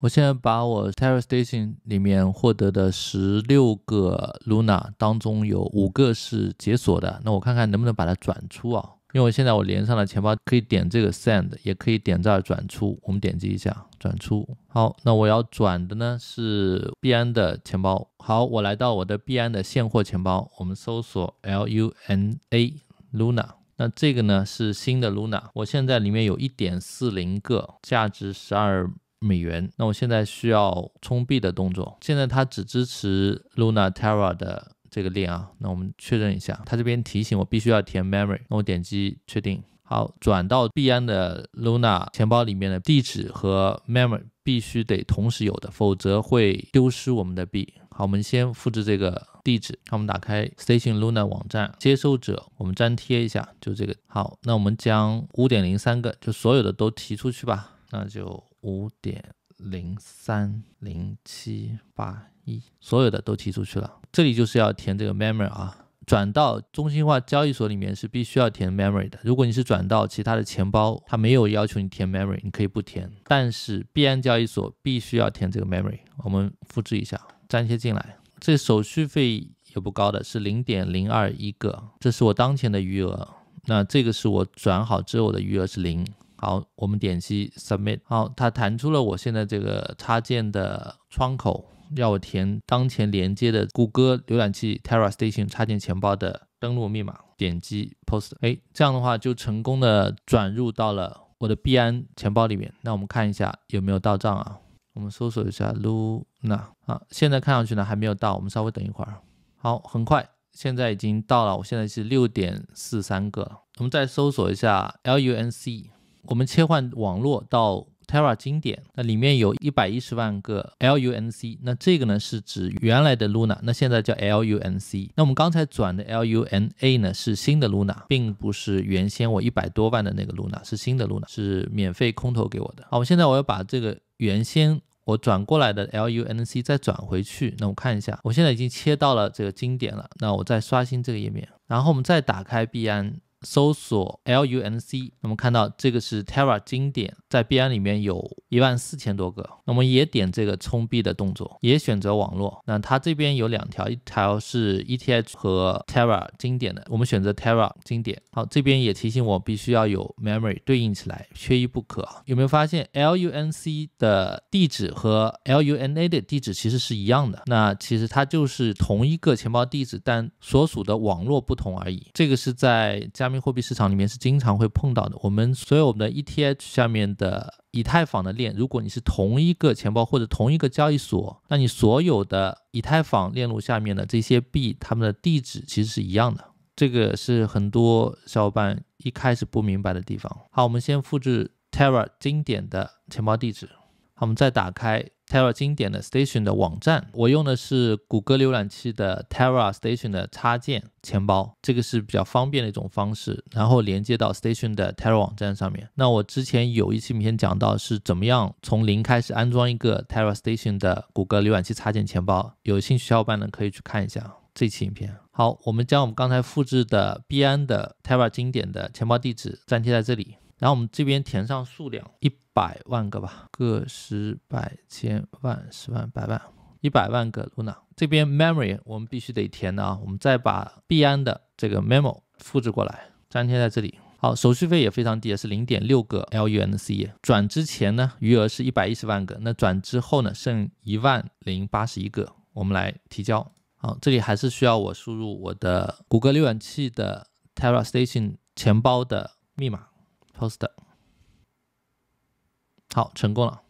我现在把我 Terra Station 里面获得的十六个 Luna 当中有五个是解锁的，那我看看能不能把它转出啊？因为现在我连上了钱包，可以点这个 Send，也可以点这儿转出。我们点击一下转出。好，那我要转的呢是币安的钱包。好，我来到我的币安的现货钱包，我们搜索 LUNA Luna。那这个呢是新的 Luna，我现在里面有一点四零个，价值十二。美元，那我现在需要充币的动作。现在它只支持 Luna Terra 的这个链啊。那我们确认一下，它这边提醒我必须要填 Memory。那我点击确定。好，转到币安的 Luna 钱包里面的地址和 Memory 必须得同时有的，否则会丢失我们的币。好，我们先复制这个地址。那我们打开 Station Luna 网站，接收者我们粘贴一下，就这个。好，那我们将五点零三个，就所有的都提出去吧。那就。五点零三零七八一，所有的都提出去了。这里就是要填这个 memory 啊，转到中心化交易所里面是必须要填 memory 的。如果你是转到其他的钱包，它没有要求你填 memory，你可以不填。但是币安交易所必须要填这个 memory。我们复制一下，粘贴进来。这手续费也不高的是零点零二一个。这是我当前的余额。那这个是我转好之后的余额是零。好，我们点击 Submit，好，它弹出了我现在这个插件的窗口，要我填当前连接的谷歌浏览器 Terra Station 插件钱包的登录密码，点击 Post，哎，这样的话就成功的转入到了我的币安钱包里面。那我们看一下有没有到账啊？我们搜索一下 Luna，啊，现在看上去呢还没有到，我们稍微等一会儿。好，很快，现在已经到了，我现在是六点四三个。我们再搜索一下 LUNC。我们切换网络到 Terra 经典，那里面有110万个 LUNC，那这个呢是指原来的 Luna，那现在叫 LUNC。那我们刚才转的 LUNA 呢是新的 Luna，并不是原先我一百多万的那个 Luna，是新的 Luna，是免费空投给我的。好，我现在我要把这个原先我转过来的 LUNC 再转回去，那我看一下，我现在已经切到了这个经典了，那我再刷新这个页面，然后我们再打开币安。搜索 LUNC，我们看到这个是 Terra 经典，在币安里面有一万四千多个。我们也点这个冲币的动作，也选择网络。那它这边有两条，一条是 ETH 和 Terra 经典的，我们选择 Terra 经典。好，这边也提醒我必须要有 Memory 对应起来，缺一不可。有没有发现 LUNC 的地址和 LUNA 的地址其实是一样的？那其实它就是同一个钱包地址，但所属的网络不同而已。这个是在加。加密货币市场里面是经常会碰到的。我们所有我们的 ETH 下面的以太坊的链，如果你是同一个钱包或者同一个交易所，那你所有的以太坊链路下面的这些币，它们的地址其实是一样的。这个是很多小伙伴一开始不明白的地方。好，我们先复制 Terra 经典的钱包地址。我们再打开 Terra 经典的 Station 的网站，我用的是谷歌浏览器的 Terra Station 的插件钱包，这个是比较方便的一种方式。然后连接到 Station 的 Terra 网站上面。那我之前有一期影片讲到是怎么样从零开始安装一个 Terra Station 的谷歌浏览器插件钱包，有兴趣小伙伴呢可以去看一下这期影片。好，我们将我们刚才复制的 B 安的 Terra 经典的钱包地址粘贴在这里。然后我们这边填上数量一百万个吧，个十百千万十万百万，一百万个。露娜这边 memory 我们必须得填的啊。我们再把币安的这个 memo 复制过来，粘贴在这里。好，手续费也非常低，也是零点六个 L u n 的 C E。转之前呢，余额是一百一十万个，那转之后呢，剩一万零八十一个。我们来提交。好，这里还是需要我输入我的谷歌浏览器的 Terra Station 钱包的密码。post，好，成功了。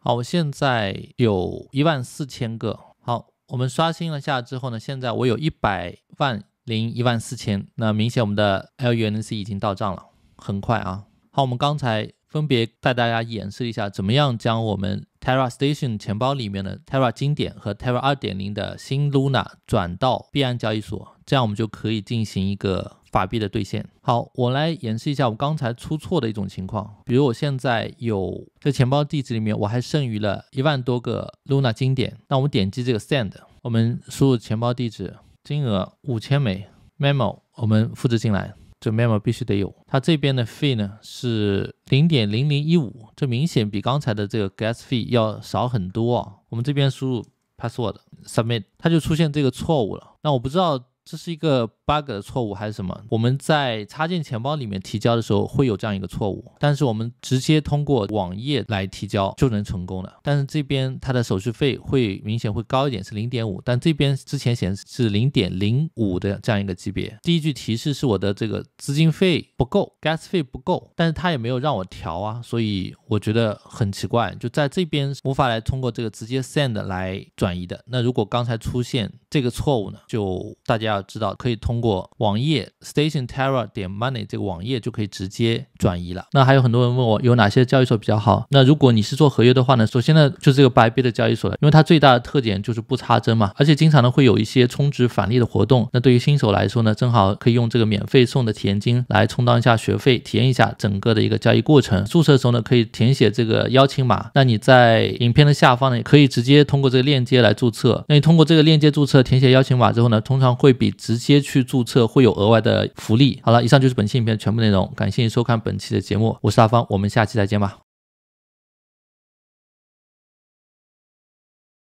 好，我现在有一万四千个。好，我们刷新了下之后呢，现在我有一百万零一万四千。那明显我们的 LUNC 已经到账了，很快啊。好，我们刚才分别带大家演示一下，怎么样将我们。Terra Station 钱包里面的 Terra 经典和 Terra 二点零的新 Luna 转到币安交易所，这样我们就可以进行一个法币的兑现。好，我来演示一下我刚才出错的一种情况，比如我现在有这钱包地址里面我还剩余了一万多个 Luna 经典，那我们点击这个 Send，我们输入钱包地址，金额五千枚 Memo，我们复制进来。这 memo 必须得有，它这边的 fee 呢是零点零零一五，这明显比刚才的这个 gas fee 要少很多啊。我们这边输入 password submit，它就出现这个错误了。那我不知道这是一个。bug 的错误还是什么？我们在插件钱包里面提交的时候会有这样一个错误，但是我们直接通过网页来提交就能成功了。但是这边它的手续费会明显会高一点，是零点五，但这边之前显示是零点零五的这样一个级别。第一句提示是我的这个资金费不够，gas 费不够，但是它也没有让我调啊，所以我觉得很奇怪，就在这边无法来通过这个直接 send 来转移的。那如果刚才出现这个错误呢，就大家要知道可以通。过网页 station terra 点 money 这个网页就可以直接转移了。那还有很多人问我有哪些交易所比较好？那如果你是做合约的话呢，首先呢就是这个白贝的交易所了，因为它最大的特点就是不插针嘛，而且经常呢会有一些充值返利的活动。那对于新手来说呢，正好可以用这个免费送的体验金来充当一下学费，体验一下整个的一个交易过程。注册的时候呢，可以填写这个邀请码。那你在影片的下方呢，也可以直接通过这个链接来注册。那你通过这个链接注册，填写邀请码之后呢，通常会比直接去注册会有额外的福利。好了，以上就是本期影片的全部内容。感谢收看本期的节目，我是大方，我们下期再见吧。